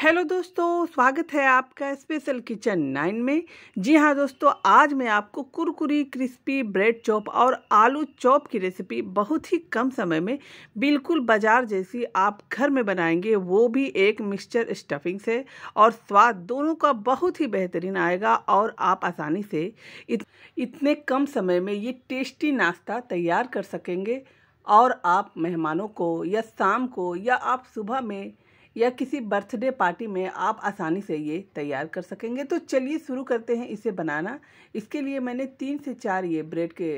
hello दोस्तों स्वागत है आपका स्पेशल किचन नाइन में जी हाँ दोस्तों आज मैं आपको कुरकुरी क्रिस्पी ब्रेड चॉप और आलू चॉप की रेसिपी बहुत ही कम समय में बिल्कुल बाजार जैसी आप घर में बनाएंगे वो भी एक मिक्सचर स्टफिंग से और स्वाद दोनों का बहुत ही बेहतरीन आएगा और आप आसानी से इत, इतने कम समय में ये टेस्टी नाश्ता तैयार कर सकेंगे और आप मेहमानों को या शाम को या आप सुबह में या किसी बर्थडे पार्टी में आप आसानी से ये तैयार कर सकेंगे तो चलिए शुरू करते हैं इसे बनाना इसके लिए मैंने तीन से चार ये ब्रेड के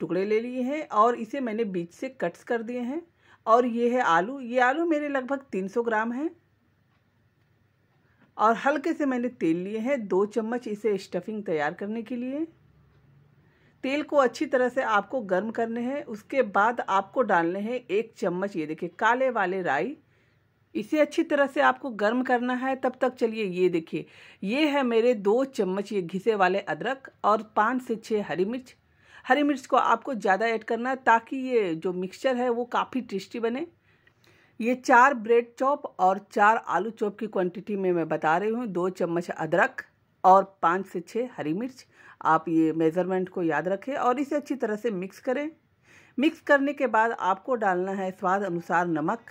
टुकड़े ले लिए हैं और इसे मैंने बीच से कट्स कर दिए हैं और ये है आलू ये आलू मेरे लगभग 300 ग्राम है और हल्के से मैंने तेल लिए हैं दो चम्मच इसे स्टफिंग तैयार करने के लिए तेल को अच्छी तरह से आपको गर्म करने हैं उसके बाद आपको डालने हैं एक चम्मच ये देखिए काले वाले राई इसे अच्छी तरह से आपको गर्म करना है तब तक चलिए ये देखिए ये है मेरे दो चम्मच ये घिसे वाले अदरक और पाँच से छः हरी मिर्च हरी मिर्च को आपको ज़्यादा ऐड करना है ताकि ये जो मिक्सचर है वो काफ़ी टेस्टी बने ये चार ब्रेड चॉप और चार आलू चॉप की क्वांटिटी में मैं बता रही हूँ दो चम्मच अदरक और पाँच से छः हरी मिर्च आप ये मेज़रमेंट को याद रखें और इसे अच्छी तरह से मिक्स करें मिक्स करने के बाद आपको डालना है स्वाद अनुसार नमक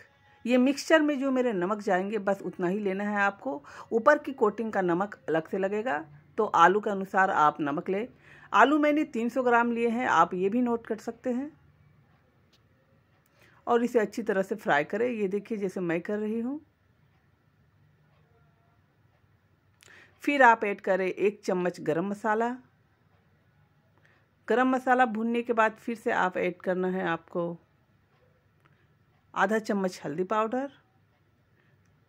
ये मिक्सचर में जो मेरे नमक जाएंगे बस उतना ही लेना है आपको ऊपर की कोटिंग का नमक अलग से लगेगा तो आलू के अनुसार आप नमक लें आलू मैंने 300 ग्राम लिए हैं आप ये भी नोट कर सकते हैं और इसे अच्छी तरह से फ्राई करें ये देखिए जैसे मैं कर रही हूँ फिर आप ऐड करें एक चम्मच गरम मसाला गरम मसाला भूनने के बाद फिर से आप ऐड करना है आपको आधा चम्मच हल्दी पाउडर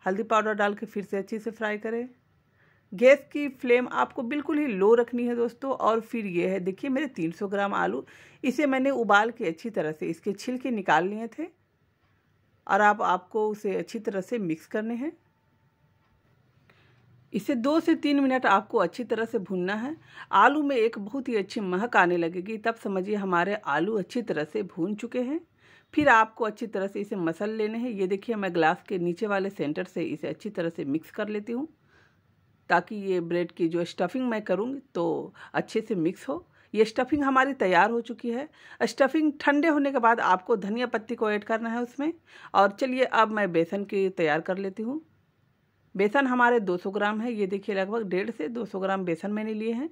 हल्दी पाउडर डाल के फिर से अच्छे से फ्राई करें गैस की फ्लेम आपको बिल्कुल ही लो रखनी है दोस्तों और फिर ये है देखिए मेरे 300 ग्राम आलू इसे मैंने उबाल के अच्छी तरह से इसके छिलके निकाल लिए थे और आप आपको उसे अच्छी तरह से मिक्स करने हैं इसे दो से तीन मिनट आपको अच्छी तरह से भूनना है आलू में एक बहुत ही अच्छी महक आने लगेगी तब समझिए हमारे आलू अच्छी तरह से भून चुके हैं फिर आपको अच्छी तरह से इसे मसल लेने हैं ये देखिए मैं ग्लास के नीचे वाले सेंटर से इसे अच्छी तरह से मिक्स कर लेती हूँ ताकि ये ब्रेड की जो स्टफिंग मैं करूँगी तो अच्छे से मिक्स हो ये स्टफिंग हमारी तैयार हो चुकी है स्टफिंग ठंडे होने के बाद आपको धनिया पत्ती को ऐड करना है उसमें और चलिए अब मैं बेसन की तैयार कर लेती हूँ बेसन हमारे 200 ग्राम है ये देखिए लगभग डेढ़ से 200 ग्राम बेसन मैंने लिए हैं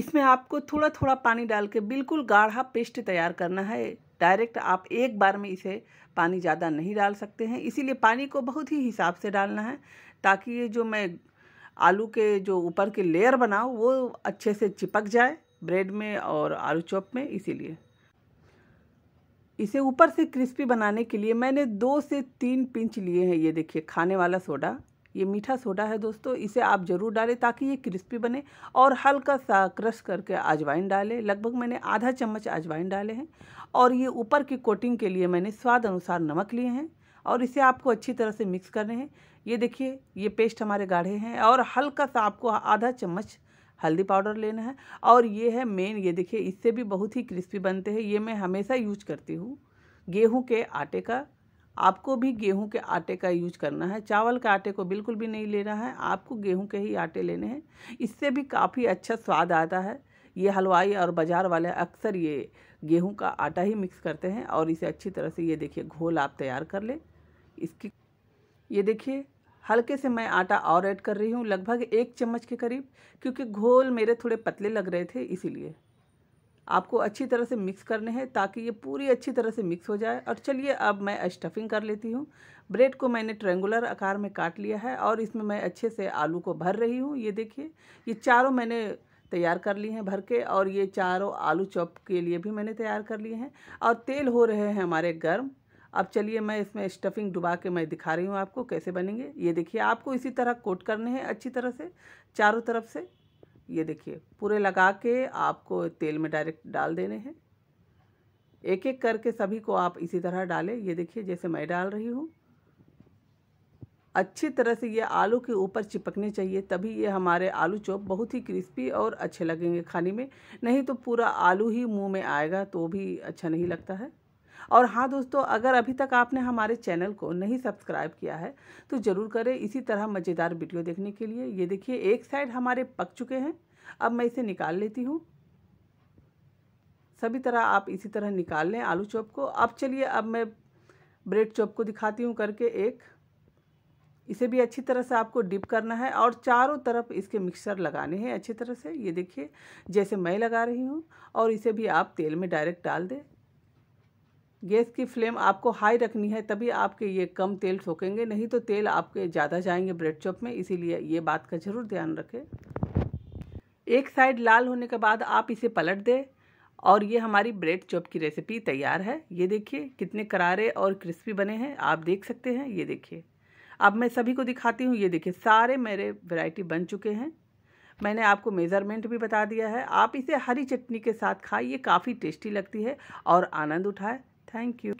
इसमें आपको थोड़ा थोड़ा पानी डाल के बिल्कुल गाढ़ा पेस्ट तैयार करना है डायरेक्ट आप एक बार में इसे पानी ज़्यादा नहीं डाल सकते हैं इसीलिए पानी को बहुत ही हिसाब से डालना है ताकि ये जो मैं आलू के जो ऊपर के लेयर बनाऊँ वो अच्छे से चिपक जाए ब्रेड में और आलू चॉप में इसीलिए इसे ऊपर से क्रिस्पी बनाने के लिए मैंने दो से तीन पिंच लिए हैं ये देखिए खाने वाला सोडा ये मीठा सोडा है दोस्तों इसे आप ज़रूर डालें ताकि ये क्रिस्पी बने और हल्का सा क्रश करके अजवाइन डालें लगभग मैंने आधा चम्मच अजवाइन डाले हैं और ये ऊपर की कोटिंग के लिए मैंने स्वाद अनुसार नमक लिए हैं और इसे आपको अच्छी तरह से मिक्स करने हैं ये देखिए ये पेस्ट हमारे गाढ़े हैं और हल्का सा आपको आधा चम्मच हल्दी पाउडर लेना है और ये है मेन ये देखिए इससे भी बहुत ही क्रिस्पी बनते हैं ये मैं हमेशा यूज करती हूँ गेहूँ के आटे का आपको भी गेहूं के आटे का यूज करना है चावल के आटे को बिल्कुल भी नहीं लेना है आपको गेहूं के ही आटे लेने हैं इससे भी काफ़ी अच्छा स्वाद आता है ये हलवाई और बाज़ार वाले अक्सर ये गेहूं का आटा ही मिक्स करते हैं और इसे अच्छी तरह से ये देखिए घोल आप तैयार कर ले इसकी ये देखिए हल्के से मैं आटा और ऐड कर रही हूँ लगभग एक चम्मच के करीब क्योंकि घोल मेरे थोड़े पतले लग रहे थे इसीलिए आपको अच्छी तरह से मिक्स करने हैं ताकि ये पूरी अच्छी तरह से मिक्स हो जाए और चलिए अब मैं स्टफिंग कर लेती हूँ ब्रेड को मैंने ट्रेंगुलर आकार में काट लिया है और इसमें मैं अच्छे से आलू को भर रही हूँ ये देखिए ये चारों मैंने तैयार कर लिए हैं भर के और ये चारों आलू चॉप के लिए भी मैंने तैयार कर लिए हैं और तेल हो रहे हैं हमारे गर्म अब चलिए मैं इसमें स्टफिंग डुबा के मैं दिखा रही हूँ आपको कैसे बनेंगे ये देखिए आपको इसी तरह कोट करने हैं अच्छी तरह से चारों तरफ से ये देखिए पूरे लगा के आपको तेल में डायरेक्ट डाल देने हैं एक एक करके सभी को आप इसी तरह डालें ये देखिए जैसे मैं डाल रही हूँ अच्छी तरह से ये आलू के ऊपर चिपकने चाहिए तभी ये हमारे आलू चॉप बहुत ही क्रिस्पी और अच्छे लगेंगे खाने में नहीं तो पूरा आलू ही मुंह में आएगा तो भी अच्छा नहीं लगता है और हाँ दोस्तों अगर अभी तक आपने हमारे चैनल को नहीं सब्सक्राइब किया है तो ज़रूर करें इसी तरह मज़ेदार वीडियो देखने के लिए ये देखिए एक साइड हमारे पक चुके हैं अब मैं इसे निकाल लेती हूँ सभी तरह आप इसी तरह निकाल लें आलू चॉप को अब चलिए अब मैं ब्रेड चॉप को दिखाती हूँ करके एक इसे भी अच्छी तरह से आपको डिप करना है और चारों तरफ इसके मिक्सर लगाने हैं अच्छी तरह से ये देखिए जैसे मैं लगा रही हूँ और इसे भी आप तेल में डायरेक्ट डाल दें गैस की फ्लेम आपको हाई रखनी है तभी आपके ये कम तेल सोखेंगे नहीं तो तेल आपके ज़्यादा जाएंगे ब्रेड चॉप में इसीलिए ये बात का ज़रूर ध्यान रखें एक साइड लाल होने के बाद आप इसे पलट दें और ये हमारी ब्रेड चॉप की रेसिपी तैयार है ये देखिए कितने करारे और क्रिस्पी बने हैं आप देख सकते हैं ये देखिए अब मैं सभी को दिखाती हूँ ये देखिए सारे मेरे वैरायटी बन चुके हैं मैंने आपको मेज़रमेंट भी बता दिया है आप इसे हरी चटनी के साथ ये काफ़ी टेस्टी लगती है और आनंद उठाए thank you